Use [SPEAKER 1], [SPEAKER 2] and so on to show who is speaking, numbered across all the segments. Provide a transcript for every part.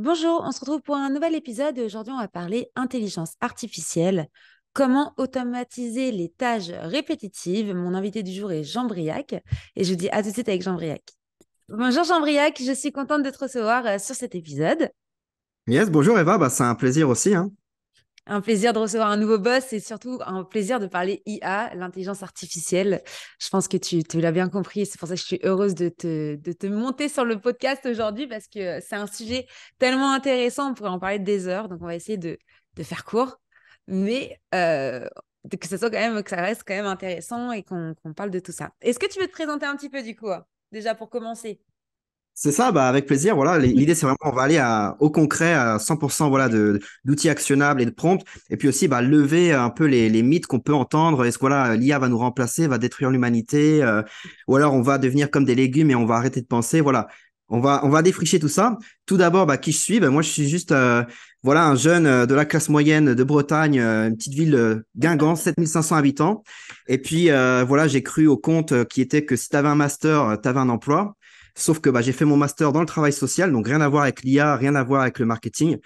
[SPEAKER 1] Bonjour, on se retrouve pour un nouvel épisode aujourd'hui on va parler intelligence artificielle, comment automatiser les tâches répétitives. Mon invité du jour est Jean Briac et je vous dis à tout de suite avec Jean Briac. Bonjour Jean Briac, je suis contente de te recevoir euh, sur cet épisode.
[SPEAKER 2] Yes, bonjour Eva, bah, c'est un plaisir aussi. Hein
[SPEAKER 1] un plaisir de recevoir un nouveau boss et surtout un plaisir de parler IA, l'intelligence artificielle. Je pense que tu, l'as bien compris. C'est pour ça que je suis heureuse de te, monter sur le podcast aujourd'hui parce que c'est un sujet tellement intéressant. On pourrait en parler des heures. Donc, on va essayer de, faire court. Mais euh, que ça soit quand même, que ça reste quand même intéressant et qu'on parle de tout ça. Est-ce que tu veux te présenter un petit peu du coup, déjà pour commencer
[SPEAKER 2] c'est ça, bah avec plaisir. Voilà, l'idée c'est vraiment on va aller à, au concret à 100% voilà de d'outils actionnables et de prompts, et puis aussi bah lever un peu les, les mythes qu'on peut entendre. Est-ce que voilà l'IA va nous remplacer, va détruire l'humanité, euh, ou alors on va devenir comme des légumes et on va arrêter de penser. Voilà, on va on va défricher tout ça. Tout d'abord, bah qui je suis bah, moi je suis juste euh, voilà un jeune euh, de la classe moyenne de Bretagne, une petite ville mille Guingamp, 7500 habitants. Et puis voilà, j'ai cru au compte qui était que si tu un master, tu avais un emploi. Sauf que bah, j'ai fait mon master dans le travail social, donc rien à voir avec l'IA, rien à voir avec le marketing.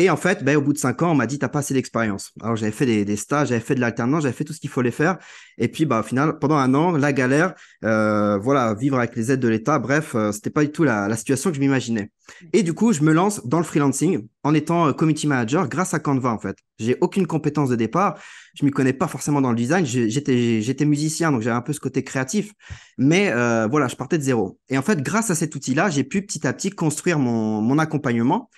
[SPEAKER 2] Et en fait, ben, au bout de cinq ans, on m'a dit, t'as pas assez d'expérience. Alors, j'avais fait des, stages, j'avais fait de l'alternance, j'avais fait tout ce qu'il fallait faire. Et puis, bah, au final, pendant un an, la galère, euh, voilà, vivre avec les aides de l'État, bref, ce euh, c'était pas du tout la, situation que je m'imaginais. Mm. Et du coup, je me lance dans le freelancing en étant euh, community manager grâce à Canva, en fait. J'ai aucune compétence de départ. Je m'y connais pas forcément dans le design. J'étais, musicien, donc j'avais un peu ce côté créatif. Mais voilà, je partais de zéro. Et en fait, grâce à cet outil-là, j'ai pu petit à petit construire mon, mon accompagnement.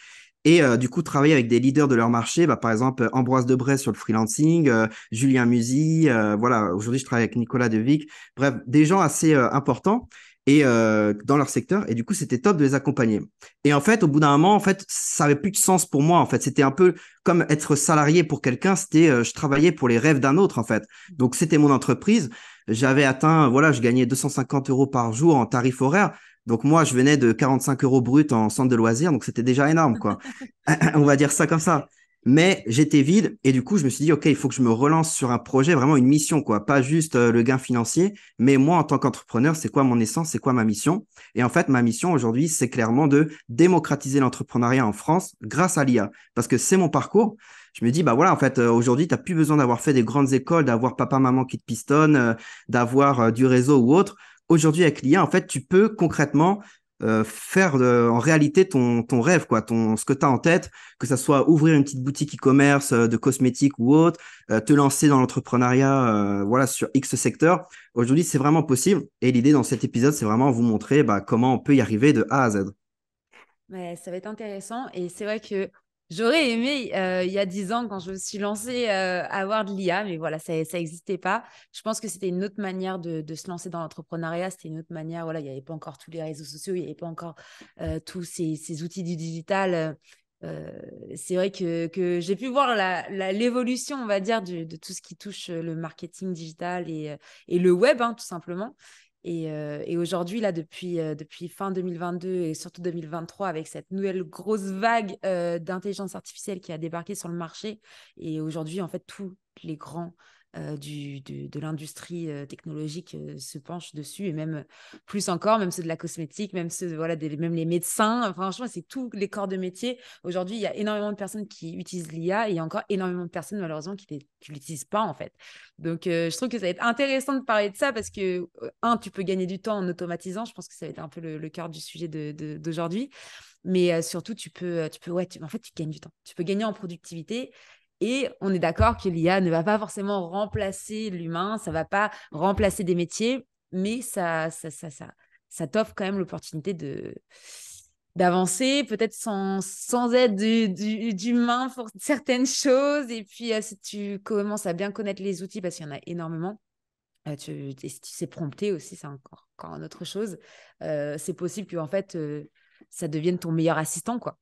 [SPEAKER 2] Et euh, du coup, travailler avec des leaders de leur marché, bah, par exemple euh, Ambroise Debray sur le freelancing, euh, Julien Musy, voilà, aujourd'hui je travaille avec Nicolas Devic, bref, des gens assez importants et dans leur secteur. Et du coup, c'était top de les accompagner. Et en fait, au bout d'un moment, en fait, ça avait plus de sens pour moi. En fait, c'était un peu comme être salarié pour quelqu'un. C'était, je travaillais pour les rêves d'un autre, en fait. Donc, c'était mon entreprise j'avais atteint, voilà, je gagnais 250 euros par jour en tarif horaire. Donc moi, je venais de 45 euros brut en centre de loisirs, donc c'était déjà énorme, quoi. On va dire ça comme ça. Mais j'étais vide et du coup, je me suis dit, OK, il faut que je me relance sur un projet, vraiment une mission, quoi. Pas juste euh, le gain financier, mais moi, en tant qu'entrepreneur, c'est quoi mon essence, c'est quoi ma mission Et en fait, ma mission aujourd'hui, c'est clairement de démocratiser l'entrepreneuriat en France grâce à l'IA. Parce que c'est mon parcours. Je me dis, bah voilà, en fait, euh, aujourd'hui, tu n'as plus besoin d'avoir fait des grandes écoles, d'avoir papa, maman qui te pistonne, euh, d'avoir du réseau ou autre aujourd'hui avec l'IA, en fait, tu peux concrètement euh, faire en réalité ton, ton rêve, quoi, ton, ce que tu as en tête, que ça soit ouvrir une petite boutique e-commerce euh, de cosmétiques ou autre, euh, te lancer dans l'entrepreneuriat, voilà, sur X secteur. Aujourd'hui, c'est vraiment possible. Et l'idée dans cet épisode, c'est vraiment vous montrer bah, comment on peut y arriver de A à Z.
[SPEAKER 1] ça va être intéressant. Et c'est vrai que J'aurais aimé, il y a dix ans, quand je me suis lancée, avoir de l'IA, mais voilà, ça n'existait pas. Je pense que c'était une autre manière de, de se lancer dans l'entrepreneuriat. C'était une autre manière, voilà, il n'y avait pas encore tous les réseaux sociaux, il n'y avait pas encore tous ces, ces, outils du digital. c'est vrai que, que j'ai pu voir l'évolution, on va dire, de tout ce qui touche le marketing digital et, et le web, hein, tout simplement. Euh, et, aujourd'hui, là, depuis, euh, fin 2022 et surtout 2023, avec cette nouvelle grosse vague euh, d'intelligence artificielle qui a débarqué sur le marché, et aujourd'hui, en fait, tous les grands euh, du, de, l'industrie euh, technologique euh, se penchent dessus, et même plus encore, même ceux de la cosmétique, même ceux, voilà, même les médecins. Franchement, c'est tous les corps de métier. Aujourd'hui, il y a énormément de personnes qui utilisent l'IA, et il y a encore énormément de personnes, malheureusement, qui ne l'utilisent pas, en fait. Donc, je trouve que ça va être intéressant de parler de ça, parce que, un, tu peux gagner du temps en automatisant. Je pense que ça va être un peu le, cœur du sujet d'aujourd'hui. mais surtout tu peux tu peux ouais en fait tu gagnes du temps tu peux gagner en productivité et on est d'accord que l'IA ne va pas forcément remplacer l'humain, ça ne va pas remplacer des métiers, mais ça, ça, ça, ça, t'offre quand même l'opportunité de d'avancer, peut-être sans, sans aide d'humain pour certaines choses. Et puis, euh, si tu commences à bien connaître les outils, parce qu'il y en a énormément, euh, tu, tu, sais prompter aussi, c'est encore, encore une autre chose. Euh, c'est possible que en fait, ça devienne ton meilleur assistant, quoi.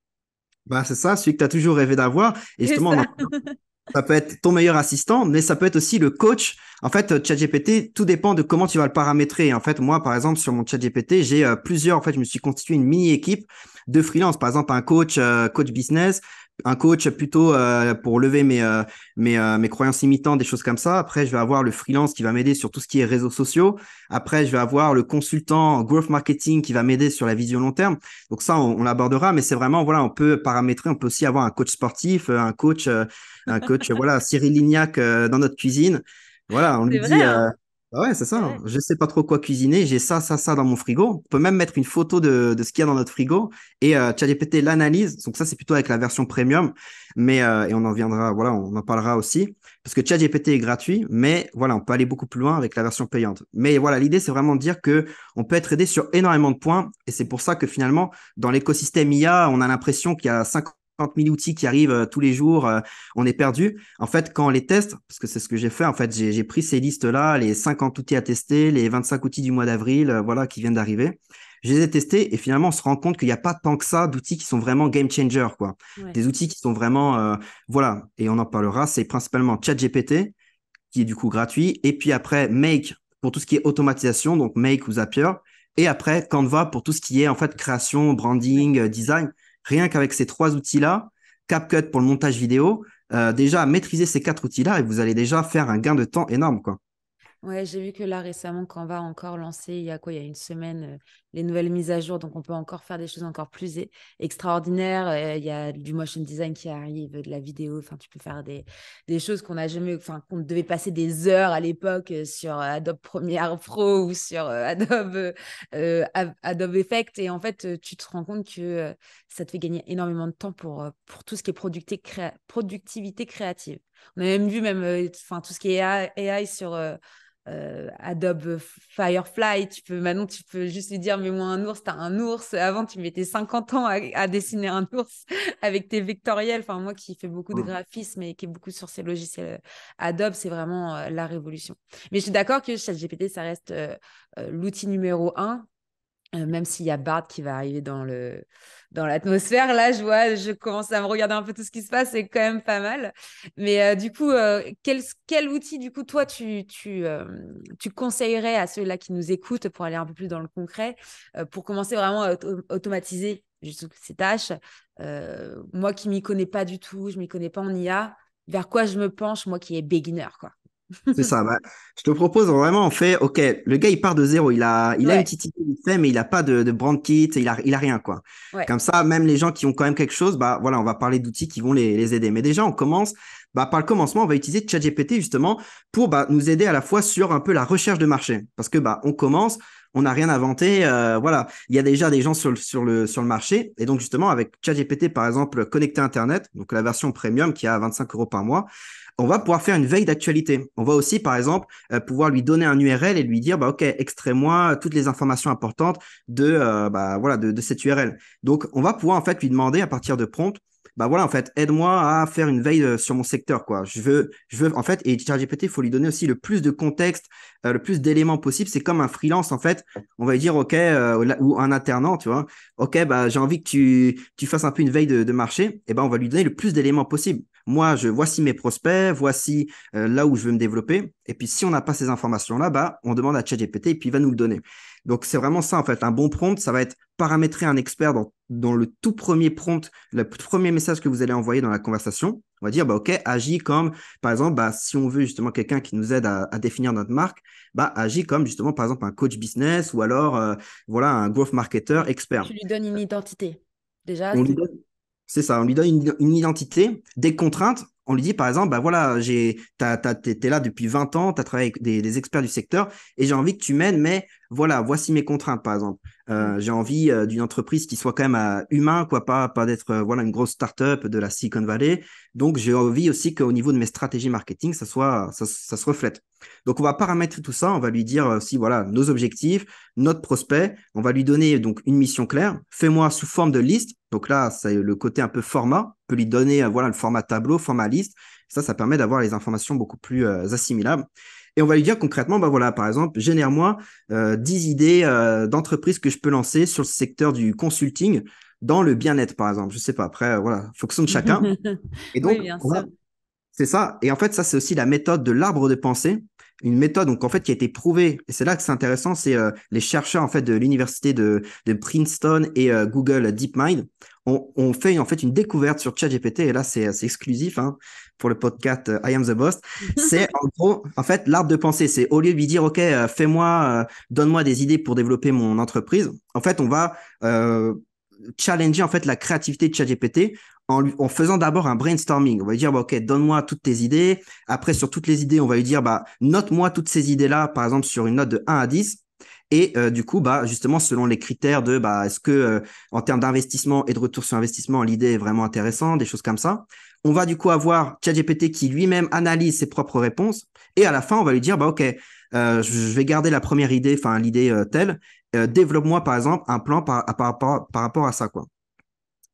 [SPEAKER 2] Bah, c'est ça, celui que tu as toujours rêvé d'avoir. Et justement, ça. peut être ton meilleur assistant, mais ça peut être aussi le coach. En fait, ChatGPT, tout dépend de comment tu vas le paramétrer. En fait, moi, par exemple, sur mon ChatGPT, j'ai euh, plusieurs. En fait, je me suis constitué une mini équipe de freelance. Par exemple, un coach, euh, coach business un coach plutôt euh, pour lever mes, euh, euh, mes, croyances limitantes, des choses comme ça. Après, je vais avoir le freelance qui va m'aider sur tout ce qui est réseaux sociaux. Après, je vais avoir le consultant growth marketing qui va m'aider sur la vision long terme. Donc ça, on, abordera. l'abordera, mais c'est vraiment, voilà, on peut paramétrer, on peut aussi avoir un coach sportif, un coach, un coach, voilà, Cyril Lignac dans notre cuisine. Voilà, on lui dit... Hein. Bah ouais, c'est ça. Hein. Je sais pas trop quoi cuisiner. J'ai ça, ça, ça dans mon frigo. On peut même mettre une photo de, ce qu'il y a dans notre frigo et euh, ChatGPT l'analyse. Donc ça, c'est plutôt avec la version premium. Mais euh, et on en viendra, voilà, on en parlera aussi parce que ChatGPT est gratuit, mais voilà, on peut aller beaucoup plus loin avec la version payante. Mais voilà, l'idée, c'est vraiment de dire qu'on peut être aidé sur énormément de points et c'est pour ça que finalement, dans l'écosystème IA, on a l'impression qu'il y a 50 000 outils qui arrivent euh, tous les jours, euh, on est perdu. En fait, quand on les teste, parce que c'est ce que j'ai fait, en fait, j'ai pris ces listes-là, les 50 outils à tester, les 25 outils du mois d'avril, euh, voilà, qui viennent d'arriver. Je les ai testés et finalement, on se rend compte qu'il n'y a pas tant que ça d'outils qui sont vraiment game changer, quoi. Des outils qui sont vraiment, voilà, et on en parlera, c'est principalement ChatGPT, qui est du coup gratuit, et puis après Make pour tout ce qui est automatisation, donc Make ou Zapier, et après Canva pour tout ce qui est en fait création, branding, design. Rien qu'avec ces trois outils-là, CapCut pour le montage vidéo, euh, déjà maîtriser ces quatre outils-là et vous allez déjà faire un gain de temps énorme. Quoi.
[SPEAKER 1] Ouais, j'ai vu que là récemment, quand on va encore lancer, il y a quoi, il y a une semaine, euh, les nouvelles mises à jour. Donc, on peut encore faire des choses encore plus eh, extraordinaires. Euh, il y a du motion design qui arrive, de la vidéo. Enfin, tu peux faire des, choses qu'on n'a jamais, enfin, qu'on devait passer des heures à l'époque euh, sur Adobe Premiere Pro ou sur Adobe, Adobe Effect. Et en fait, tu te rends compte que ça te fait gagner énormément de temps pour, pour tout ce qui est productivité créative. On a même vu même, enfin, tout ce qui est AI sur euh, Adobe Firefly, tu peux maintenant tu peux juste lui dire mais moi un ours, t'as un ours. Avant tu mettais 50 ans à, dessiner un ours avec tes vectoriels. Enfin moi qui fais beaucoup de graphisme et qui est beaucoup sur ces logiciels euh, Adobe, c'est vraiment euh, la révolution. Mais je suis d'accord que ChatGPT ça reste l'outil numéro un, même s'il y a Bard qui va arriver dans le dans l'atmosphère. Là, je vois, je commence à me regarder un peu tout ce qui se passe, c'est quand même pas mal. Mais euh, du coup, euh, quel, outil, du coup, toi, euh, tu, conseillerais à ceux-là qui nous écoutent pour aller un peu plus dans le concret, pour commencer vraiment à automatiser ces tâches Moi qui m'y connais pas du tout, je m'y connais pas en IA, vers quoi je me penche, moi qui est beginner, quoi
[SPEAKER 2] c'est ça. Bah, je te propose vraiment, on fait, OK, le gars, il part de zéro. Il a, il a une petite idée mais il n'a pas de, brand kit, il n'a il a rien, quoi. Comme ça, même les gens qui ont quand même quelque chose, bah voilà, on va parler d'outils qui vont les, aider. Mais déjà, on commence, bah, par le commencement, on va utiliser ChatGPT justement pour bah, nous aider à la fois sur un peu la recherche de marché. Parce que, bah, on commence, on n'a rien inventé. Euh, voilà, il y a déjà des gens sur le, sur le, sur le marché. Et donc, justement, avec ChatGPT, par exemple, connecté Internet, donc la version premium qui a 25 euros par mois, on va pouvoir faire une veille d'actualité. On va aussi, par exemple, euh, pouvoir lui donner un URL et lui dire, bah, OK, extrais-moi toutes les informations importantes de, euh, bah, voilà, de, cette URL. Donc, on va pouvoir, en fait, lui demander à partir de prompt, bah voilà, en fait, aide-moi à faire une veille euh, sur mon secteur, quoi. Je veux, je veux, en fait, et ChatGPT, il faut lui donner aussi le plus de contexte, le plus d'éléments possible. C'est comme un freelance, en fait. On va lui dire, OK, ou un alternant, tu vois. OK, bah, j'ai envie que tu, fasses un peu une veille de, marché. Et ben, on va lui donner le plus d'éléments possible moi, je, voici mes prospects, voici euh, là où je veux me développer. Et puis, si on n'a pas ces informations-là, bah, on demande à ChatGPT et puis il va nous le donner. Donc, c'est vraiment ça, en fait. Un bon prompt, ça va être paramétrer un expert dans, le tout premier prompt, le premier message que vous allez envoyer dans la conversation. On va dire, bah, OK, agis comme, par exemple, bah, si on veut justement quelqu'un qui nous aide à, définir notre marque, bah, agis comme justement, par exemple, un coach business ou alors, euh, voilà, un growth marketer expert. Tu
[SPEAKER 1] lui donnes une identité. Déjà,
[SPEAKER 2] c'est ça, on lui donne une, identité, des contraintes. On lui dit, par exemple, bah voilà, j'ai, t'es là depuis 20 ans, tu as travaillé avec des, des, experts du secteur et j'ai envie que tu m'aides, mais voilà, voici mes contraintes, par exemple. Euh, j'ai envie euh, d'une entreprise qui soit quand même euh, humain, quoi, pas, pas d'être voilà une grosse start-up de la Silicon Valley. Donc j'ai envie aussi qu'au niveau de mes stratégies marketing, ça soit ça, se reflète. Donc on va paramétrer tout ça, on va lui dire aussi voilà nos objectifs, notre prospect, on va lui donner donc une mission claire. Fais-moi sous forme de liste. Donc là, c'est le côté un peu format. On peut lui donner voilà le format tableau, format liste. Ça, ça permet d'avoir les informations beaucoup plus assimilables. Et on va lui dire concrètement, bah voilà, par exemple, génère-moi 10 euh, idées euh, d'entreprise que je peux lancer sur le secteur du consulting dans le bien-être, par exemple. Je sais pas, après, euh, que voilà, fonction de chacun. Et donc, c'est ça. Et en fait, ça, c'est aussi la méthode de l'arbre de pensée. Une méthode, donc, en fait, qui a été prouvée. Et c'est là que c'est intéressant, c'est les chercheurs, en fait, de l'université de, de Princeton et Google DeepMind ont fait en fait une découverte sur ChatGPT et là c'est exclusif. Hein pour le podcast euh, I Am the Boss, c'est en gros, en fait, l'art de penser. C'est au lieu de lui dire, OK, euh, fais-moi, euh, donne-moi des idées pour développer mon entreprise, en fait, on va challenger en fait la créativité de ChatGPT en, lui, en faisant d'abord un brainstorming. On va lui dire, bah, OK, donne-moi toutes tes idées. Après, sur toutes les idées, on va lui dire, bah, note-moi toutes ces idées-là, par exemple, sur une note de 1 à 10. Et du coup, bah, justement, selon les critères de bah, est-ce que en termes d'investissement et de retour sur investissement, l'idée est vraiment intéressante, des choses comme ça. On va du coup avoir ChatGPT qui lui-même analyse ses propres réponses. Et à la fin, on va lui dire, bah, OK, euh, je vais garder la première idée, enfin l'idée euh, telle. Euh, développe-moi, par exemple, un plan par, rapport, à ça. Quoi.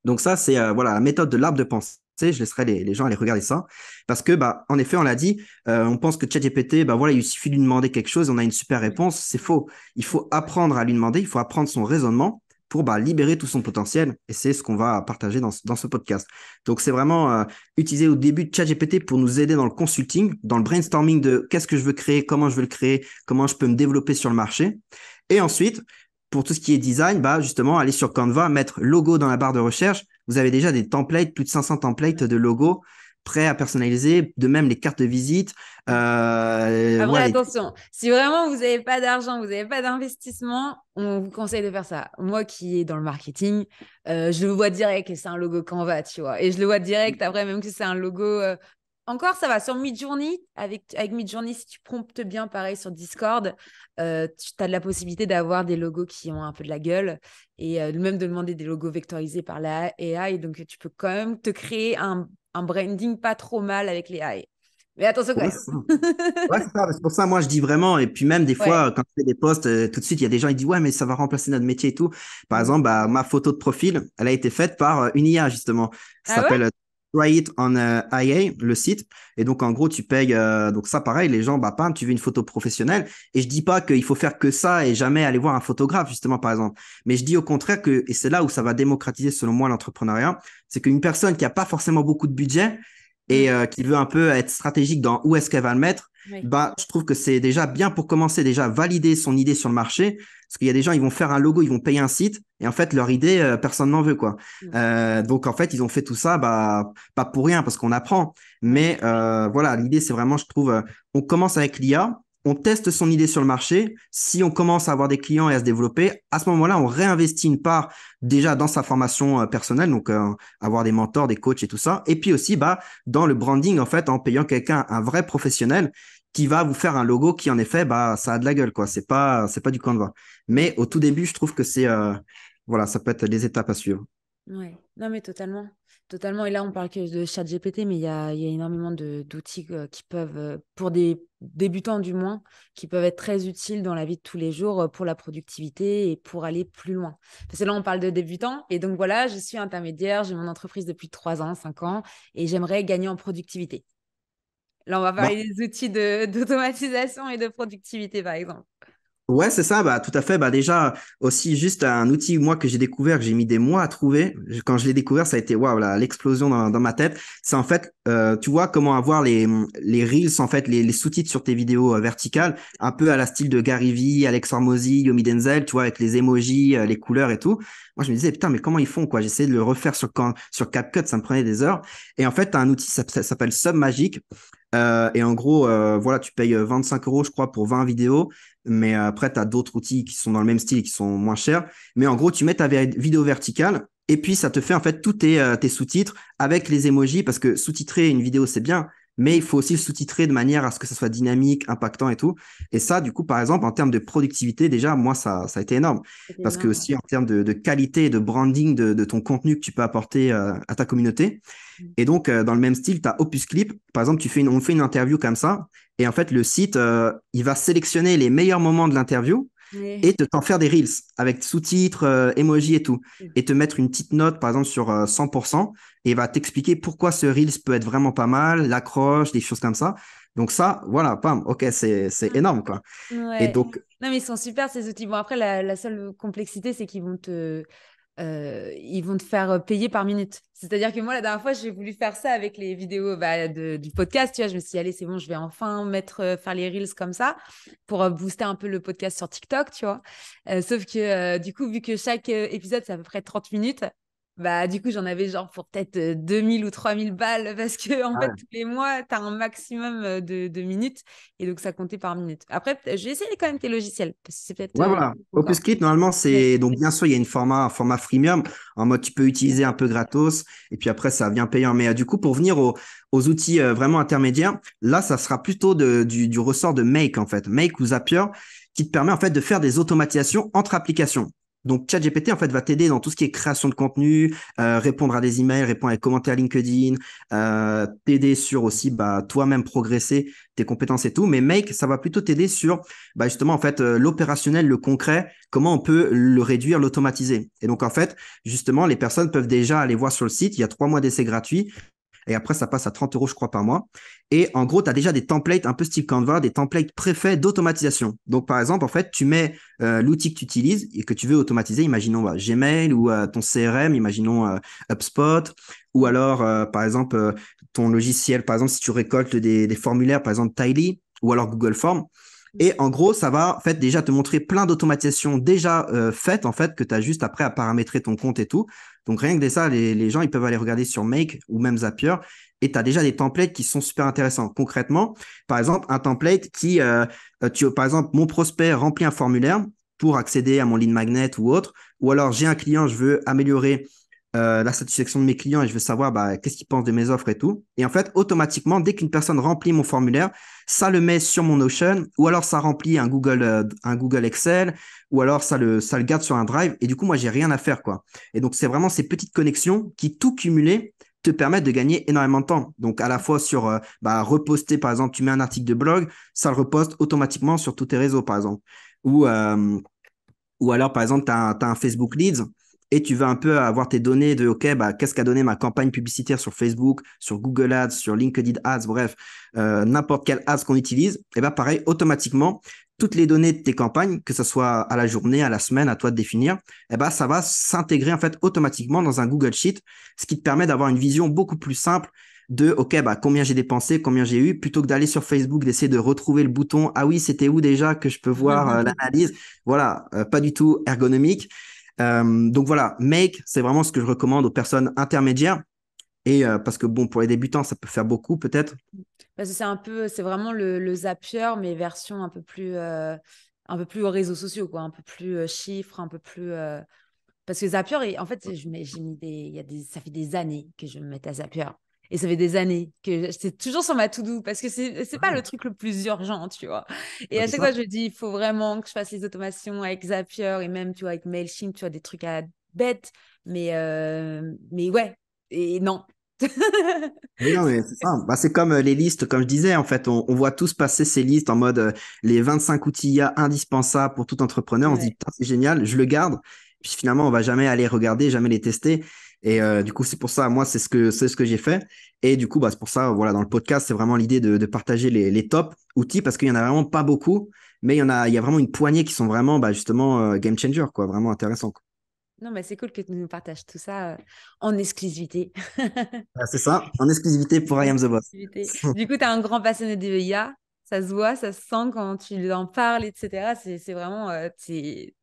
[SPEAKER 2] Donc ça, c'est voilà, la méthode de l'arbre de pensée. Je laisserai les, les, gens aller regarder ça. Parce que, bah, en effet, on l'a dit, on pense que ChatGPT, bah, voilà, il suffit de lui demander quelque chose, on a une super réponse. C'est faux. Il faut apprendre à lui demander, il faut apprendre son raisonnement pour bah, libérer tout son potentiel. Et c'est ce qu'on va partager dans, ce podcast. Donc, c'est vraiment euh, utiliser au début ChatGPT pour nous aider dans le consulting, dans le brainstorming de qu'est-ce que je veux créer, comment je veux le créer, comment je peux me développer sur le marché. Et ensuite, pour tout ce qui est design, bah, justement, aller sur Canva, mettre logo dans la barre de recherche. Vous avez déjà des templates, plus de 500 templates de logos prêt à personnaliser, de même les cartes de visite. Euh, après,
[SPEAKER 1] attention, si vraiment vous n'avez pas d'argent, vous n'avez pas d'investissement, on vous conseille de faire ça. Moi qui est dans le marketing, euh, je le vois direct et c'est un logo Canva, tu vois. Et je le vois direct après, même que c'est un logo. Euh, encore, ça va sur Midjourney. Avec, avec Midjourney, si tu promptes bien, pareil sur Discord, tu as de la possibilité d'avoir des logos qui ont un peu de la gueule et même de demander des logos vectorisés par la AI. Donc, tu peux quand même te créer un un branding pas trop mal avec les IA, Mais attention quand même.
[SPEAKER 2] c'est pour ça, moi, je dis vraiment. Et puis, même des fois, quand je fais des posts, euh, tout de suite, il y a des gens qui disent Ouais, mais ça va remplacer notre métier et tout. Par mm. exemple, bah, ma photo de profil, elle a été faite par euh, une IA, justement. Ça ah s'appelle euh, Try on IA, le site. Et donc, en gros, tu payes. Euh, donc, ça, pareil, les gens, bah, tu veux une photo professionnelle. Et je dis pas qu'il faut faire que ça et jamais aller voir un photographe, justement, par exemple. Mais je dis au contraire que, et c'est là où ça va démocratiser, selon moi, l'entrepreneuriat, c'est qu'une personne qui a pas forcément beaucoup de budget, et mm. euh, qui veut un peu être stratégique dans où est-ce qu'elle va le mettre, bah, je trouve que c'est déjà bien pour commencer déjà valider son idée sur le marché. Parce qu'il y a des gens, ils vont faire un logo, ils vont payer un site, et en fait, leur idée, euh, personne n'en veut. quoi. Mm. Euh, donc, en fait, ils ont fait tout ça, bah, pas pour rien, parce qu'on apprend. Mais voilà, l'idée, c'est vraiment, je trouve, on commence avec l'IA, on teste son idée sur le marché. Si on commence à avoir des clients et à se développer, à ce moment-là, on réinvestit une part déjà dans sa formation euh, personnelle, donc euh, avoir des mentors, des coachs et tout ça. Et puis aussi, bah, dans le branding, en fait, en payant quelqu'un, un vrai professionnel, qui va vous faire un logo qui, en effet, bah, ça a de la gueule, quoi. C'est pas, c'est pas du Canva. Mais au tout début, je trouve que c'est, euh, voilà, ça peut être les étapes à suivre.
[SPEAKER 1] Ouais, non mais totalement, totalement. Et là, on parle que de ChatGPT, mais il y a, énormément d'outils euh, qui peuvent, euh, pour des débutants du moins, qui peuvent être très utiles dans la vie de tous les jours euh, pour la productivité et pour aller plus loin. Parce que là, on parle de débutants, et donc voilà, je suis intermédiaire, j'ai mon entreprise depuis 3 ans, 5 ans, et j'aimerais gagner en productivité. Là, on va bah parler des outils d'automatisation et de productivité, par exemple.
[SPEAKER 2] Ouais, c'est ça, bah, tout à fait. Bah, déjà, aussi, juste un outil, moi, que j'ai découvert, que j'ai mis des mois à trouver. quand je l'ai découvert, ça a été, waouh, l'explosion dans, ma tête. C'est en fait, euh, tu vois, comment avoir les, les reels, en fait, les, sous-titres sur tes vidéos euh, verticales, un peu à la style de Gary Vee, Alex Hormozy, Yomi Denzel, tu vois, avec les emojis, euh, les couleurs et tout. Moi, je me disais, putain, mais comment ils font, quoi? J'essayais de le refaire sur, sur CapCut, ça me prenait des heures. Et en fait, as un outil, ça, s'appelle ça s'appelle Submagic. Euh, et en gros, euh, voilà, tu payes 25 euh, euros, je crois, pour 20 vidéos. Mais après, tu as d'autres outils qui sont dans le même style et qui sont moins chers. Mais en gros, tu mets ta vidéo verticale et puis ça te fait en fait tous tes, tes sous-titres avec les emojis parce que sous-titrer une vidéo, c'est bien, mais il faut aussi le sous-titrer de manière à ce que ça soit dynamique, impactant et tout. Et ça, du coup, par exemple, en termes de productivité, déjà, moi, ça, ça a été énorme. Parce que aussi, en termes de, qualité de branding de, ton contenu que tu peux apporter euh, à ta communauté. Mm. Et donc, euh, dans le même style, tu as Opus Clip. Par exemple, tu fais une, on fait une interview comme ça. Et en fait, le site, euh, il va sélectionner les meilleurs moments de l'interview et de t'en faire des reels avec sous-titres, émojis euh, emoji et tout. Mm. Et te mettre une petite note, par exemple, sur 100% euh, et va t'expliquer pourquoi ce reels peut être vraiment pas mal, l'accroche, des choses comme ça. Donc ça, voilà, pam, ok, c'est mm. énorme, quoi.
[SPEAKER 1] Et donc... Non, mais ils sont super, ces outils. Bon, après, la seule complexité, c'est qu'ils vont te euh, ils vont te faire euh, payer par minute. C'est-à-dire que moi, la dernière fois, j'ai voulu faire ça avec les vidéos bah, de, du podcast. Tu vois, je me suis dit, allez, c'est bon, je vais enfin mettre, euh, faire les reels comme ça pour booster un peu le podcast sur TikTok, tu vois. sauf que du coup, vu que chaque épisode, c'est à peu près 30 minutes, bah, du coup j'en avais genre pour peut-être 2000 ou 3000 balles parce que en fait tous les mois tu as un maximum de, minutes et donc ça comptait par minute. Après je vais essayer quand même tes logiciels parce que c'est voilà.
[SPEAKER 2] normalement c'est donc bien sûr il y a une format un format freemium en mode tu peux utiliser un peu gratos et puis après ça vient payant mais du coup pour venir aux, outils vraiment intermédiaires, là ça sera plutôt du, du ressort de Make en fait, Make ou Zapier qui te permet en fait de faire des automatisations entre applications. Donc ChatGPT en fait va t'aider dans tout ce qui est création de contenu, euh, répondre à des emails, répondre à des commentaires LinkedIn, euh, t'aider sur aussi bah, toi-même progresser tes compétences et tout. Mais Make ça va plutôt t'aider sur bah, justement en fait euh, l'opérationnel, le concret, comment on peut le réduire, l'automatiser. Et donc en fait justement les personnes peuvent déjà aller voir sur le site. Il y a trois mois d'essai gratuit. Et après, ça passe à 30 euros, je crois, par mois. Et en gros, tu as déjà des templates un peu style Canva, des templates préfaits d'automatisation. Donc, par exemple, en fait, tu mets euh, l'outil que tu utilises et que tu veux automatiser, imaginons bah, Gmail ou euh, ton CRM, imaginons euh, HubSpot, ou alors, par exemple, ton logiciel, par exemple, si tu récoltes des, formulaires, par exemple, Tiley, ou alors Google Forms. Et en gros, ça va fait déjà te montrer plein d'automatisations déjà euh, faites en fait que tu as juste après à paramétrer ton compte et tout. Donc rien que de ça, les, gens ils peuvent aller regarder sur Make ou même Zapier et tu as déjà des templates qui sont super intéressants. Concrètement, par exemple, un template qui, euh, euh, tu, par exemple, mon prospect remplit un formulaire pour accéder à mon lead magnet ou autre, ou alors j'ai un client, je veux améliorer euh, la satisfaction de mes clients et je veux savoir bah, qu'est-ce qu'ils pensent de mes offres et tout. Et en fait, automatiquement, dès qu'une personne remplit mon formulaire, ça le met sur mon Notion ou alors ça remplit un Google, euh, un Google Excel ou alors ça le, ça le garde sur un Drive et du coup, moi, j'ai rien à faire quoi. Et donc, c'est vraiment ces petites connexions qui, tout cumulé, te permettent de gagner énormément de temps. Donc, à la fois sur euh, bah, reposter, par exemple, tu mets un article de blog, ça le reposte automatiquement sur tous tes réseaux, par exemple. Ou, alors, par exemple, tu as, un Facebook Leads et tu vas un peu avoir tes données de OK, bah, qu'est-ce qu'a donné ma campagne publicitaire sur Facebook, sur Google Ads, sur LinkedIn Ads, bref, euh, n'importe quel ads qu'on utilise, et bah pareil, automatiquement, toutes les données de tes campagnes, que ce soit à la journée, à la semaine, à toi de définir, et eh bah, ça va s'intégrer en fait automatiquement dans un Google Sheet, ce qui te permet d'avoir une vision beaucoup plus simple de OK, bah, combien j'ai dépensé, combien j'ai eu, plutôt que d'aller sur Facebook, d'essayer de retrouver le bouton Ah oui, c'était où déjà que je peux voir mm, mm, euh, mm. l'analyse. Voilà, euh, pas du tout ergonomique. Euh, donc voilà, Make, c'est vraiment ce que je recommande aux personnes intermédiaires. Et euh, parce que bon, pour les débutants, ça peut faire beaucoup peut-être.
[SPEAKER 1] Parce bah, que c'est un peu, c'est vraiment le, Zapier, mais version un peu plus, euh, un peu plus aux réseaux sociaux, quoi, un peu plus chiffres, un peu plus. Parce que Zapier, en fait, j'ai mis des, y a des, ça fait des années que je me mets à Zapier. Et ça fait des années que c'est toujours sur ma to-do parce que c'est n'est pas ah. le truc le plus urgent, tu vois. Et bah, à chaque fois, je dis, il faut vraiment que je fasse les automations avec Zapier et même, tu vois, avec MailChimp, tu vois, des trucs à bête. Mais, euh, mais ouais, et non.
[SPEAKER 2] non, mais c'est Bah, c'est comme euh, les listes, comme je disais, en fait, on, voit tous passer ces listes en mode euh, les 25 outils indispensables pour tout entrepreneur. On se dit, c'est génial, je le garde. Puis finalement, on va jamais aller regarder, jamais les tester. Et euh, du coup, c'est pour ça, moi, c'est ce que, ce que j'ai fait. Et du coup, bah, c'est pour ça, voilà, dans le podcast, c'est vraiment l'idée de, partager les, les top outils parce qu'il n'y en a vraiment pas beaucoup, mais il y en a, il y a vraiment une poignée qui sont vraiment, bah, justement, euh, game changer, quoi, vraiment intéressant.
[SPEAKER 1] Non, mais c'est cool que tu nous partages tout ça euh, en exclusivité.
[SPEAKER 2] c'est ça, en exclusivité pour I Am The Boss.
[SPEAKER 1] du coup, tu as un grand passionné de ça se voit, ça se sent quand tu en parles, etc. C'est vraiment,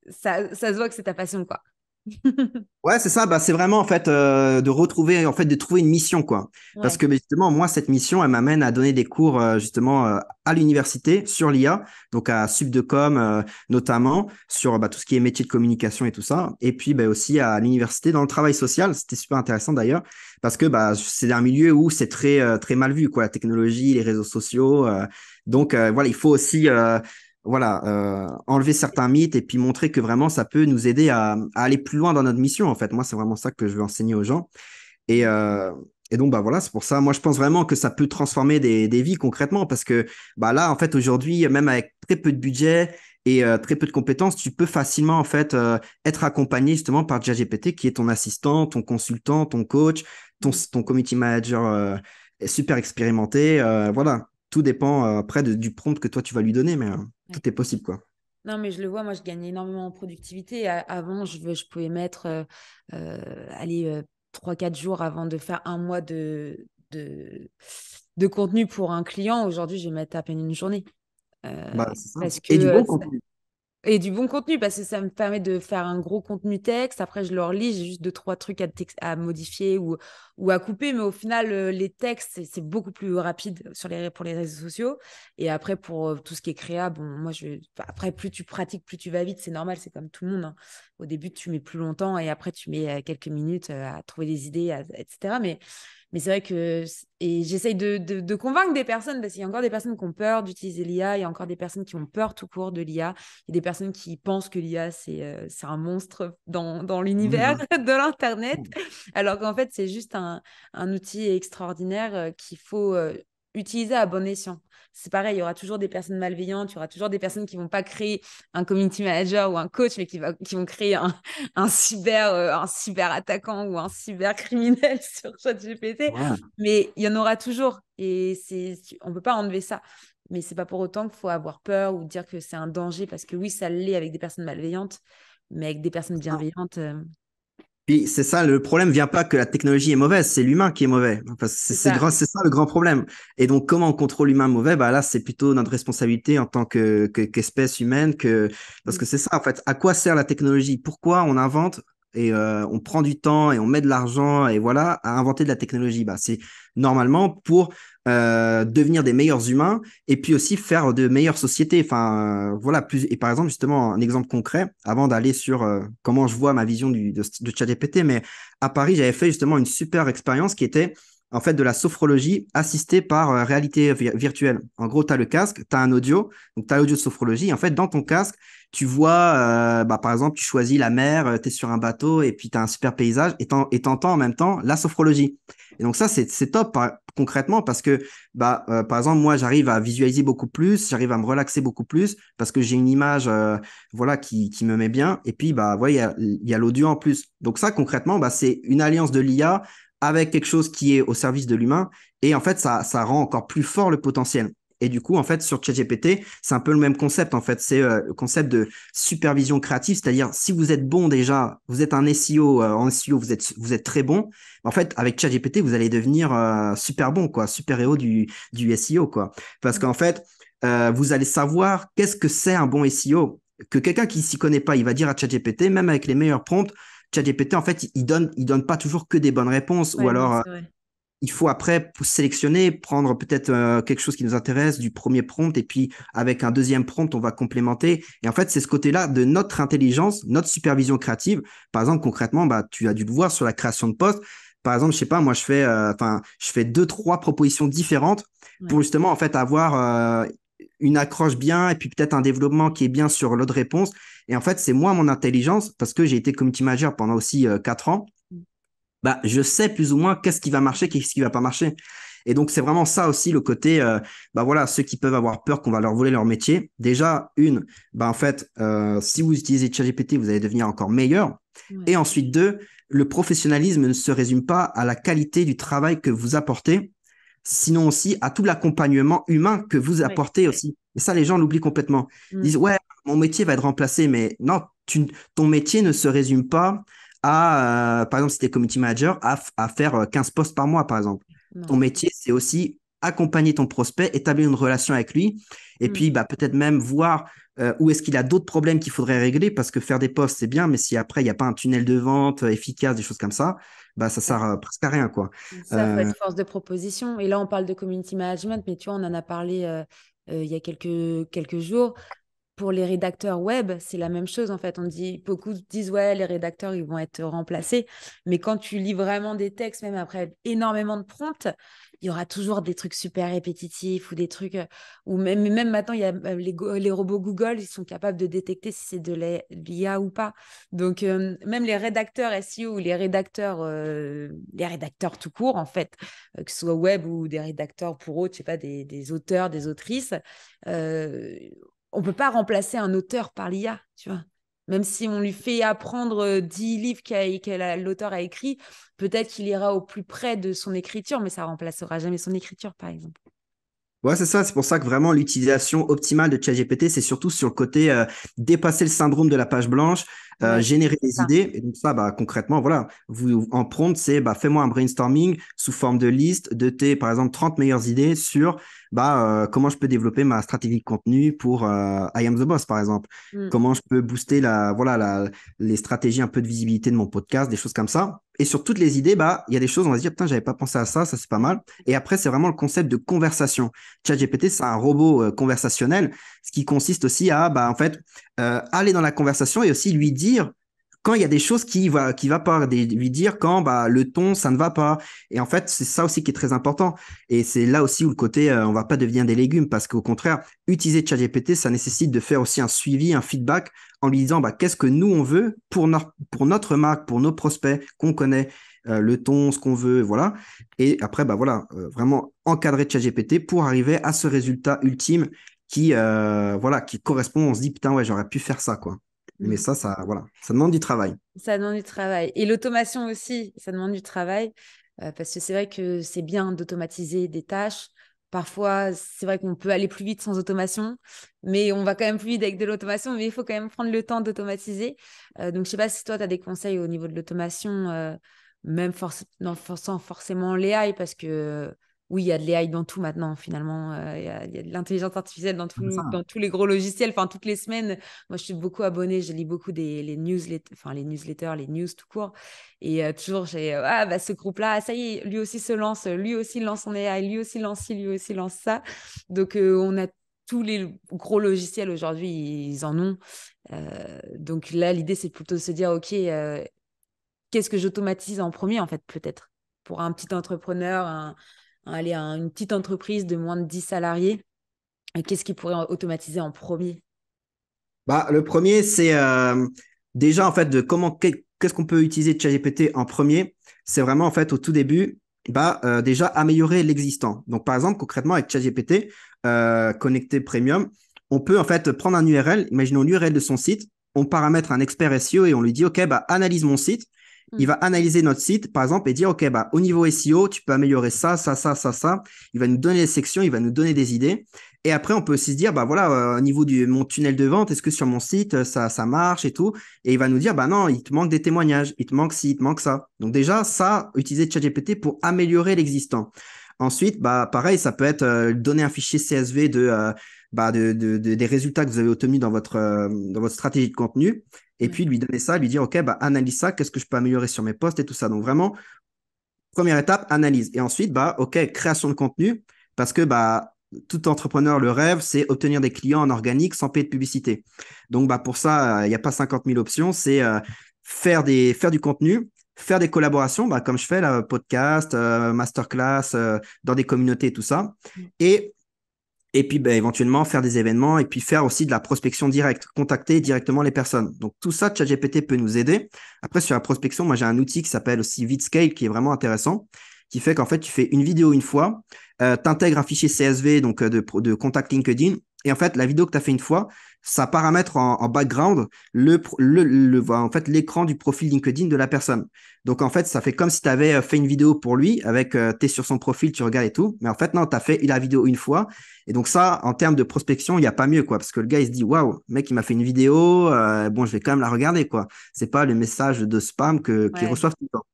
[SPEAKER 1] ça, ça se voit que c'est ta passion, quoi.
[SPEAKER 2] ouais, c'est ça. Bah, c'est vraiment en fait euh, de retrouver, en fait, de trouver une mission, quoi. Parce que justement, moi, cette mission, elle m'amène à donner des cours euh, justement euh, à l'université sur l'IA, donc à Subdecom notamment sur bah, tout ce qui est métier de communication et tout ça. Et puis bah, aussi à l'université dans le travail social. C'était super intéressant d'ailleurs parce que bah, c'est un milieu où c'est très très mal vu, quoi, la technologie, les réseaux sociaux. donc voilà, il faut aussi voilà, euh, enlever certains mythes et puis montrer que vraiment ça peut nous aider à, aller plus loin dans notre mission. En fait, moi, c'est vraiment ça que je veux enseigner aux gens. Et, euh, et donc, bah voilà, c'est pour ça. Moi, je pense vraiment que ça peut transformer des, des vies concrètement parce que bah là, en fait, aujourd'hui, même avec très peu de budget et euh, très peu de compétences, tu peux facilement en fait être accompagné justement par JGPT qui est ton assistant, ton consultant, ton coach, ton, ton community manager super expérimenté. voilà, tout dépend euh, après du prompt que toi tu vas lui donner, mais euh, tout est possible quoi.
[SPEAKER 1] Non, mais je le vois, moi je gagne énormément en productivité. avant, je, pouvais mettre euh, aller 3-4 jours avant de faire un mois de, de, contenu pour un client. Aujourd'hui, je vais mettre à peine une journée. Bah, et du bon contenu. Et du bon contenu, parce que ça me permet de faire un gros contenu texte. Après, je leur lis, j'ai juste deux, trois trucs à, à modifier ou, ou à couper. Mais au final, euh, les textes, c'est beaucoup plus rapide sur les, pour les réseaux sociaux. Et après, pour euh, tout ce qui est créa, bon, moi, je, après, plus tu pratiques, plus tu vas vite. C'est normal, c'est comme tout le monde. Hein. Au début, tu mets plus longtemps et après, tu mets euh, quelques minutes à trouver des idées, etc. Mais mais c'est vrai que et j'essaye de, convaincre des personnes parce qu'il y a encore des personnes qui ont peur d'utiliser l'IA, il y a encore des personnes qui ont peur tout court de l'IA, il y a des personnes qui pensent que l'IA euh, c'est un monstre dans, l'univers mmh. de l'internet, mmh. alors qu'en fait c'est juste un, un, outil extraordinaire euh, qu'il faut euh, utiliser à bon escient. C'est pareil, il y aura toujours des personnes malveillantes, il y aura toujours des personnes qui vont pas créer un community manager ou un coach, mais qui, vont créer un, un cyber euh, un cyber attaquant ou un cybercriminel criminel sur ChatGPT. Mais il y en aura toujours et c'est on peut pas enlever ça. Mais c'est pas pour autant qu'il faut avoir peur ou dire que c'est un danger parce que oui, ça l'est avec des personnes malveillantes, mais avec des personnes bienveillantes. Euh,
[SPEAKER 2] c'est ça, le problème vient pas que la technologie est mauvaise, c'est l'humain qui est mauvais. C'est ça. le grand problème. Et donc comment on contrôle l'humain mauvais bah Là, c'est plutôt notre responsabilité en tant qu'espèce que, humaine. Que... Parce mmh. que c'est ça, en fait. À quoi sert la technologie Pourquoi on invente et euh, on prend du temps et on met de l'argent et voilà à inventer de la technologie. Bah, c'est normalement pour euh, devenir des meilleurs humains et puis aussi faire de meilleures sociétés. Enfin, euh, voilà. Plus, et par exemple, justement, un exemple concret, avant d'aller sur comment je vois ma vision du, de, de ChatGPT, mais à Paris, j'avais fait justement une super expérience qui était en fait de la sophrologie assistée par réalité virtuelle. En gros, tu as le casque, tu as un audio, donc tu as l'audio de sophrologie. Et en fait, dans ton casque, tu vois, euh, bah, par exemple, tu choisis la mer, euh, tu es sur un bateau et puis tu as un super paysage et t'entends en même temps la sophrologie. Et donc ça, c'est top concrètement parce que, bah, euh, par exemple, moi, j'arrive à visualiser beaucoup plus, j'arrive à me relaxer beaucoup plus parce que j'ai une image voilà, qui, qui, me met bien. Et puis, bah, il y a, a l'audio en plus. Donc ça, concrètement, bah, c'est une alliance de l'IA avec quelque chose qui est au service de l'humain. Et en fait, ça, ça rend encore plus fort le potentiel. Et du coup, en fait, sur ChatGPT, c'est un peu le même concept. En fait, c'est euh, le concept de supervision créative, c'est-à-dire si vous êtes bon déjà, vous êtes un SEO, euh, en SEO, vous êtes, vous êtes très bon. En fait, avec ChatGPT, vous allez devenir euh, super bon, quoi, super héros du, du SEO, quoi. Parce qu'en fait, vous allez savoir qu'est-ce que c'est un bon SEO. Que quelqu'un qui s'y connaît pas, il va dire à ChatGPT, même avec les meilleurs prompts, ChatGPT, en fait, il donne, il donne pas toujours que des bonnes réponses, ou alors il faut après sélectionner, prendre peut-être euh, quelque chose qui nous intéresse du premier prompt et puis avec un deuxième prompt, on va complémenter. Et en fait, c'est ce côté-là de notre intelligence, notre supervision créative. Par exemple, concrètement, bah, tu as dû le voir sur la création de postes. Par exemple, je sais pas, moi, je fais, euh, je fais deux, trois propositions différentes pour justement, en fait, avoir euh, une accroche bien et puis peut-être un développement qui est bien sur l'autre réponse. Et en fait, c'est moi, mon intelligence, parce que j'ai été community manager pendant aussi quatre ans bah, je sais plus ou moins qu'est-ce qui va marcher, qu'est-ce qui va pas marcher. Et donc, c'est vraiment ça aussi le côté, euh, bah voilà, ceux qui peuvent avoir peur qu'on va leur voler leur métier. Déjà, une, bah en fait, euh, si vous utilisez ChatGPT, vous allez devenir encore meilleur. Et ensuite, deux, le professionnalisme ne se résume pas à la qualité du travail que vous apportez, sinon aussi à tout l'accompagnement humain que vous apportez aussi. Et ça, les gens l'oublient complètement. Ils mm. disent, ouais, mon métier va être remplacé, mais non, ton métier ne se résume pas euh, par exemple, si tu es community manager, à, faire 15 euh, postes par mois, par exemple. Ton métier, c'est aussi accompagner ton prospect, établir une relation avec lui, et mm. puis bah, peut-être même voir euh, où est-ce qu'il a d'autres problèmes qu'il faudrait régler, parce que faire des posts, c'est bien, mais si après, il n'y a pas un tunnel de vente efficace, des choses comme ça, bah, ça sert presque à rien. Quoi. Ça va être force
[SPEAKER 1] de proposition. Et là, on parle de community management, mais tu vois, on en a parlé il y a quelques, quelques jours pour les rédacteurs web, c'est la même chose en fait. On dit beaucoup disent ouais, les rédacteurs ils vont être remplacés, mais quand tu lis vraiment des textes, même après énormément de prompts, il y aura toujours des trucs super répétitifs ou des trucs euh, ou même même maintenant il y a euh, les, robots Google, ils sont capables de détecter si c'est de l'IA ou pas. Donc euh, même les rédacteurs SEO ou les rédacteurs les rédacteurs tout court en fait, que ce soit web ou des rédacteurs pour autres, je sais pas des, des auteurs, des autrices on peut pas remplacer un auteur par l'IA, tu vois. Même si on lui fait apprendre 10 euh, livres que l'auteur a écrit, peut-être qu'il ira au plus près de son écriture, mais ça remplacera jamais son écriture, par exemple.
[SPEAKER 2] Ouais, c'est ça. C'est pour ça que vraiment l'utilisation optimale de ChatGPT, c'est surtout sur le côté euh, dépasser le syndrome de la page blanche, euh, générer des idées. Et donc ça, bah, concrètement, voilà, vous en prompt, c'est bah, fais-moi un brainstorming sous forme de liste de tes, par exemple, 30 meilleures idées sur bah, euh, comment je peux développer ma stratégie de contenu pour euh, I am the boss, par exemple. Mm. Comment je peux booster la, voilà, la, les stratégies un peu de visibilité de mon podcast, des choses comme ça. Et sur toutes les idées, bah, il y a des choses, on va se dire, putain, j'avais pas pensé à ça, ça c'est pas mal. Et après, c'est vraiment le concept de conversation. ChatGPT, c'est un robot conversationnel, ce qui consiste aussi à, bah, en fait, aller dans la conversation et aussi lui dire quand il y a des choses qui va qui va pas lui dire quand bah le ton ça ne va pas et en fait c'est ça aussi qui est très important et c'est là aussi où le côté euh, on va pas devenir des légumes parce qu'au contraire utiliser ChatGPT ça nécessite de faire aussi un suivi un feedback en lui disant bah qu'est-ce que nous on veut pour notre pour notre marque pour nos prospects qu'on connaît euh, le ton ce qu'on veut voilà et après bah voilà euh, vraiment encadrer ChatGPT pour arriver à ce résultat ultime qui voilà qui correspond on se dit putain ouais j'aurais pu faire ça quoi mais ça, ça, voilà, ça demande du travail.
[SPEAKER 1] Ça demande du travail. Et l'automation aussi, ça demande du travail. Euh, parce que c'est vrai que c'est bien d'automatiser des tâches. Parfois, c'est vrai qu'on peut aller plus vite sans automation, mais on va quand même plus vite avec de l'automation, mais il faut quand même prendre le temps d'automatiser. Euh, donc, je sais pas si toi, tu as des conseils au niveau de l'automation, euh, même sans forcément l'AI, parce que oui, il y a de l'AI dans tout maintenant, finalement. Euh, il y, a de l'intelligence artificielle dans, dans tous les gros logiciels. Enfin, toutes les semaines, moi, je suis beaucoup abonnée. Je lis beaucoup des les newsletters, enfin, les newsletters, les news tout court. Et euh, toujours, j'ai euh, ah, bah, ce groupe-là, ah, ça y est, lui aussi se lance, lui aussi lance son AI, lui aussi lance lui aussi lance ça. Donc, on a tous les gros logiciels aujourd'hui, ils en ont. donc là, l'idée, c'est plutôt de se dire, OK, qu'est-ce que j'automatise en premier, en fait, peut-être, pour un petit entrepreneur, un aller à une petite entreprise de moins de 10 salariés, qu'est-ce qu'ils pourraient automatiser en premier
[SPEAKER 2] bah, Le premier, c'est euh, déjà en fait de comment qu'est-ce qu'on peut utiliser de ChatGPT en premier. C'est vraiment en fait au tout début, bah, euh, déjà améliorer l'existant. Donc par exemple, concrètement avec ChatGPT, euh, connecté premium, on peut en fait prendre un URL, imaginons l'URL de son site, on paramètre un expert SEO et on lui dit, OK, bah, analyse mon site il mm. va analyser notre site, par exemple, et dire, OK, bah, au niveau SEO, tu peux améliorer ça, ça, ça, ça, ça. Il va nous donner des sections, il va nous donner des idées. Et après, on peut aussi se dire, bah voilà, euh, au niveau de mon tunnel de vente, est-ce que sur mon site, euh, ça, ça marche et tout Et il va nous dire, bah non, il te manque des témoignages, il te manque ci, il te manque ça. Donc déjà, ça, utiliser ChatGPT pour améliorer l'existant. Ensuite, bah pareil, ça peut être euh, donner un fichier CSV de, bah, de, de, des résultats que vous avez obtenus dans votre, dans votre stratégie de contenu et puis lui donner ça, lui dire, OK, bah, analyse ça, qu'est-ce que je peux améliorer sur mes postes et tout ça. Donc vraiment, première étape, analyse. Et ensuite, bah, OK, création de contenu, parce que bah, tout entrepreneur, le rêve, c'est obtenir des clients en organique sans payer de publicité. Donc bah, pour ça, euh, il n'y a pas 50 000 options, c'est euh, faire, faire du contenu, faire des collaborations, bah, comme je fais podcast, euh, masterclass, dans des communautés, tout ça. Mm. Et et puis bah, éventuellement faire des événements et puis faire aussi de la prospection directe, contacter directement les personnes. Donc tout ça, ChatGPT peut nous aider. Après sur la prospection, moi j'ai un outil qui s'appelle aussi VidScale qui est vraiment intéressant, qui fait qu'en fait tu fais une vidéo une fois, euh, tu intègres un fichier CSV donc euh, de, de contact LinkedIn et en fait, la vidéo que tu as fait une fois, ça paramètre en, background le, le, bah, en fait, l'écran du profil LinkedIn de la personne. Donc, en fait, ça fait comme si tu avais euh, fait une vidéo pour lui avec euh, tu es sur son profil, tu regardes et tout. Mais en fait, non, tu as fait la vidéo une fois. Et donc, ça, en termes de prospection, il n'y a pas mieux, quoi. Parce que le gars, il se dit, waouh, mec, il m'a fait une vidéo. Euh, bon, je vais quand même la regarder, quoi. C'est pas le message de spam que, reçoit reçoivent tout le temps.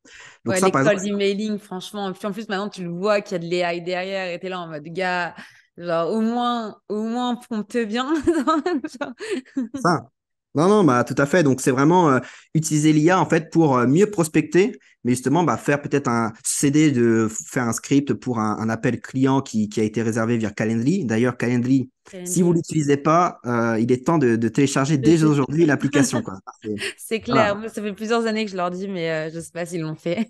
[SPEAKER 2] Donc, ouais, ça, les par
[SPEAKER 1] emailing, franchement. Puis en plus, maintenant, tu le vois qu'il y a de l'AI derrière et tu es là en mode, gars. Genre, au moins, au moins, prompte bien.
[SPEAKER 2] Ça. Non, non, bah, tout à fait. Donc, c'est vraiment euh, utiliser l'IA en fait pour euh, mieux prospecter, mais justement bah, faire peut-être un CD de faire un script pour un, appel client qui, a été réservé via Calendly. D'ailleurs, Calendly, si vous l'utilisez pas, euh, il est temps de, télécharger dès aujourd'hui l'application.
[SPEAKER 1] C'est clair. ça fait plusieurs années que je leur dis, mais je ne sais pas s'ils l'ont fait.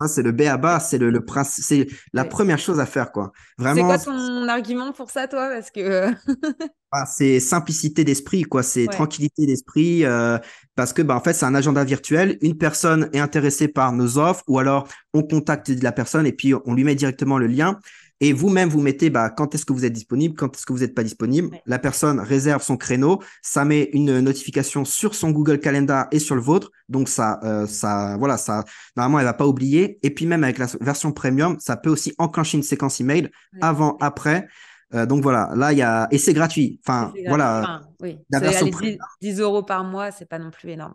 [SPEAKER 2] Ah, c'est le B à bas, c'est le, c'est la première chose à faire, quoi. Vraiment. C'est quoi
[SPEAKER 1] ton argument pour ça, toi que.
[SPEAKER 2] Ah, c'est simplicité d'esprit, quoi. C'est tranquillité d'esprit, euh, parce que, bah, en fait, c'est un agenda virtuel. Une personne est intéressée par nos offres, ou alors on contacte la personne et puis on lui met directement le lien. Et vous-même, vous mettez bah, quand est-ce que vous êtes disponible, quand est-ce que vous n'êtes pas disponible. La personne réserve son créneau, ça met une notification sur son Google Calendar et sur le vôtre. Donc ça, euh, ça, voilà, ça, normalement, elle va pas oublier. Et puis même avec la version premium, ça peut aussi enclencher une séquence email avant, après. Euh, donc voilà, là il y a et c'est gratuit. Enfin voilà,
[SPEAKER 1] oui. 10, euros par mois, c'est pas non plus énorme.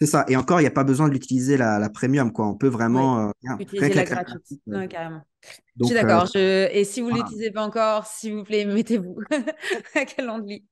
[SPEAKER 2] C'est ça. Et encore, il n'y a pas besoin d'utiliser la, la, premium, quoi. On peut vraiment euh, utiliser la, gratuite. Non, carrément. je suis d'accord.
[SPEAKER 1] Euh, et si vous ne l'utilisez pas encore, s'il vous plaît, mettez-vous à Calendly,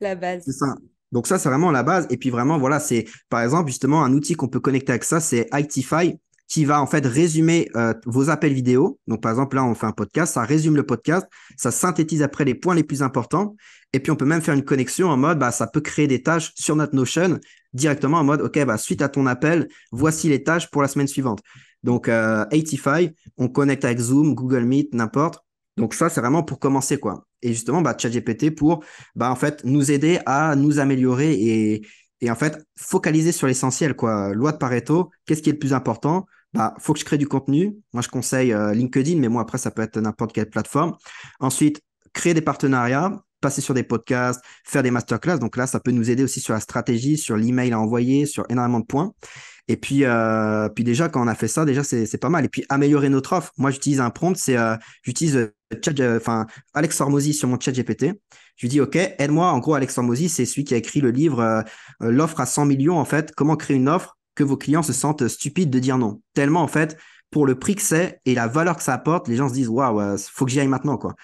[SPEAKER 1] la base.
[SPEAKER 2] C'est ça. Donc ça, c'est vraiment la base. Et puis vraiment, voilà, c'est par exemple justement un outil qu'on peut connecter avec ça, c'est Itify qui va en fait résumer euh, vos appels vidéo. Donc par exemple là on fait un podcast, ça résume le podcast, ça synthétise après les points les plus importants et puis on peut même faire une connexion en mode bah ça peut créer des tâches sur notre Notion directement en mode OK bah suite à ton appel, voici les tâches pour la semaine suivante. Donc 85, euh, on connecte avec Zoom, Google Meet, n'importe. Donc ça c'est vraiment pour commencer quoi. Et justement bah ChatGPT pour bah en fait nous aider à nous améliorer et et en fait focaliser sur l'essentiel quoi. Loi de Pareto, qu'est-ce qui est le plus important Bah faut que je crée du contenu. Moi je conseille euh, LinkedIn, mais moi après ça peut être n'importe quelle plateforme. Ensuite créer des partenariats, passer sur des podcasts, faire des masterclass. Donc là ça peut nous aider aussi sur la stratégie, sur l'email à envoyer, sur énormément de points. Et puis, euh, puis déjà, quand on a fait ça, déjà, c'est pas mal. Et puis, améliorer notre offre. Moi, j'utilise un prompt, c'est euh, j'utilise Alex Hormozy sur mon chat GPT. Je lui dis, OK, aide-moi. En gros, Alexandre Mozy, c'est celui qui a écrit le livre euh, euh, L'offre à 100 millions, en fait, comment créer une offre que vos clients se sentent stupides de dire non. Tellement, en fait, pour le prix que c'est et la valeur que ça apporte, les gens se disent, waouh, euh, faut que j'y aille maintenant, quoi.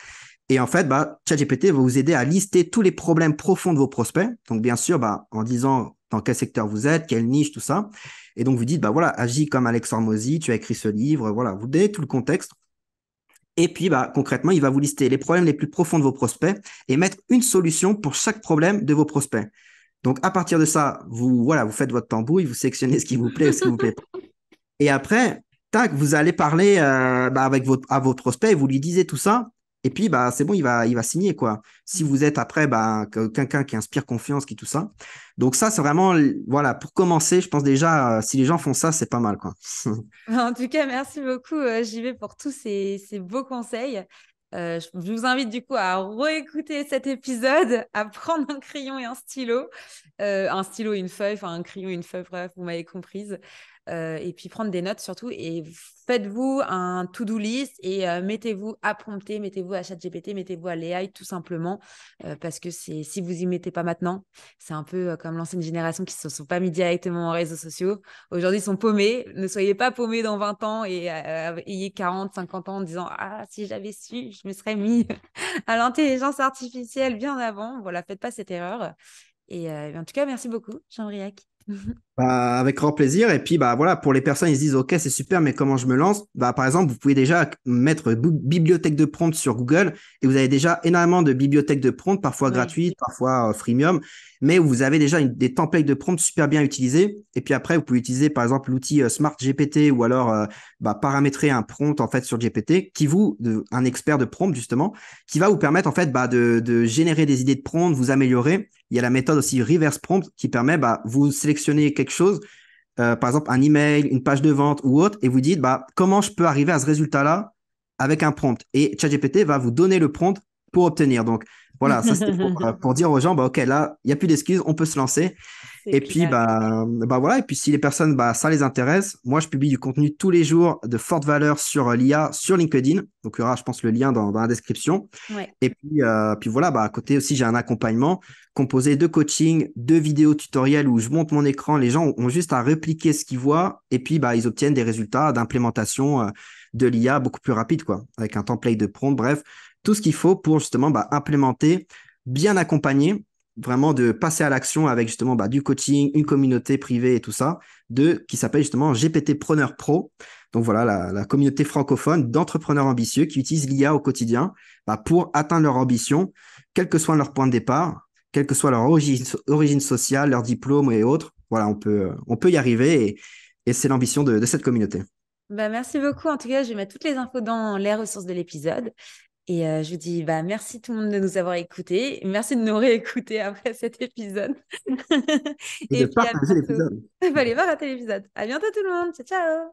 [SPEAKER 2] Et en fait, bah, ChatGPT va vous aider à lister tous les problèmes profonds de vos prospects. Donc, bien sûr, bah, en disant dans quel secteur vous êtes, quelle niche, tout ça. Et donc, vous dites, bah voilà, agis comme Alexandre Mosi, tu as écrit ce livre, voilà, vous donnez tout le contexte. Et puis, bah, concrètement, il va vous lister les problèmes les plus profonds de vos prospects et mettre une solution pour chaque problème de vos prospects. Donc, à partir de ça, vous, voilà, vous faites votre tambouille, vous sélectionnez ce qui vous plaît et ce qui vous plaît pas. Et après, tac, vous allez parler euh, bah, avec votre, à vos prospects et vous lui disiez tout ça. Et puis, bah, c'est bon, il va, il va signer. quoi. Si mm. vous êtes après bah, quelqu'un qui inspire confiance, qui tout ça. Donc, ça, c'est vraiment, voilà, pour commencer, je pense déjà, euh, si les gens font ça, c'est pas mal. quoi.
[SPEAKER 1] en tout cas, merci beaucoup, euh, JV, pour tous ces, ces beaux conseils. Euh, je vous invite du coup à réécouter cet épisode, à prendre un crayon et un stylo, un stylo et une feuille, enfin un crayon et une feuille, bref, vous m'avez comprise, euh, et puis prendre des notes surtout. Et faites-vous un to-do list et euh, mettez-vous à prompter, mettez-vous à GPT, mettez-vous à l'AI tout simplement. Euh, parce que c'est si vous y mettez pas maintenant, c'est un peu comme l'ancienne génération qui ne se sont pas mis directement en réseaux sociaux. Aujourd'hui, ils sont paumés. Ne soyez pas paumés dans 20 ans et ayez 40, 50 ans en disant Ah, si j'avais su, je me serais mis à l'intelligence artificielle bien avant. Voilà, faites pas cette erreur. Et en tout cas, merci beaucoup, Jean-Briac.
[SPEAKER 2] Bah, avec grand plaisir. Et puis, bah, voilà, pour les personnes, ils se disent, OK, c'est super, mais comment je me lance? Bah, par exemple, vous pouvez déjà mettre bibliothèque de prompt sur Google et vous avez déjà énormément de bibliothèques de prompt, parfois gratuites, parfois euh, freemium, mais vous avez déjà des templates de prompt super bien utilisés. Et puis après, vous pouvez utiliser, par exemple, l'outil euh, Smart GPT ou alors, euh, bah, paramétrer un prompt, en fait, sur GPT qui vous, un expert de prompt, justement, qui va vous permettre, en fait, bah, de, de générer des idées de prompt, vous améliorer il y a la méthode aussi reverse prompt qui permet, bah, vous sélectionnez quelque chose, euh, par exemple un email, une page de vente ou autre, et vous dites, bah, comment je peux arriver à ce résultat-là avec un prompt. Et ChatGPT va vous donner le prompt pour obtenir. Donc voilà, ça c'était pour, euh, dire aux gens, bah, ok, là, il n'y a plus d'excuses, on peut se lancer. Et puis, bah, bah, voilà. Et puis, si les personnes, bah, ça les intéresse, moi, je publie du contenu tous les jours de forte valeur sur euh, l'IA, sur LinkedIn. Donc, il y aura, je pense, le lien dans, la description. Et euh, puis, voilà, bah, à côté aussi, j'ai un accompagnement composé de coaching, de vidéos tutoriels où je monte mon écran. Les gens ont juste à répliquer ce qu'ils voient et puis, bah, ils obtiennent des résultats d'implémentation euh, de l'IA beaucoup plus rapide, quoi, avec un template de prompt. Bref, tout ce qu'il faut pour justement bah, implémenter bien accompagné vraiment de passer à l'action avec justement bah, du coaching, une communauté privée et tout ça, de, qui s'appelle justement GPT Preneur Pro. Donc voilà, la, communauté francophone d'entrepreneurs ambitieux qui utilisent l'IA au quotidien bah, pour atteindre leur ambition, quel que soit leur point de départ, quelle que soit leur origine, sociale, leur diplôme et autres. Voilà, on peut, on peut y arriver et, c'est l'ambition de, de cette communauté.
[SPEAKER 1] Bah merci beaucoup. En tout cas, je vais mettre toutes les infos dans les ressources de l'épisode. Et euh, je vous dis bah, merci tout le monde de nous avoir écoutés. Merci de nous réécouter après cet épisode.
[SPEAKER 2] Et, Et puis, à bientôt.
[SPEAKER 1] Il fallait À bientôt tout le monde. Ciao, ciao.